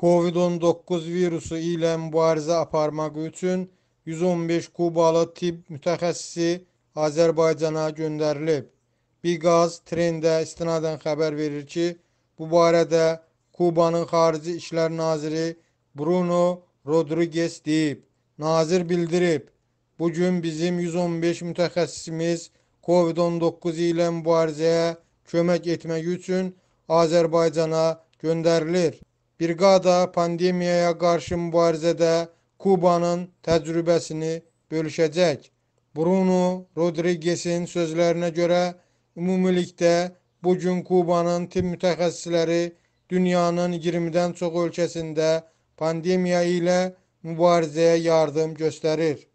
COVID-19 virusu ilə mübarizə aparmaq üçün 115 Kubalı tibb mütəxəssisi Azərbaycana göndərilib. Biqaz trendə istinadən xəbər verir ki, bu barədə Kubanın Xarici İşlər Naziri Bruno Rodriguez deyib. Nazir bildirib, bu gün bizim 115 mütəxəssisimiz COVID-19 ilə mübarizəyə kömək etmək üçün Azərbaycana göndərilir. Birqada pandemiyaya qarşı mübarizədə Kubanın təcrübəsini bölüşəcək. Bruno Rodriguez'in sözlərinə görə ümumilikdə bu gün Kubanın tibb mütəxəssisləri dünyanın 20-dən çox ölkəsində pandemiya ilə mübarizəyə yardım göstərir.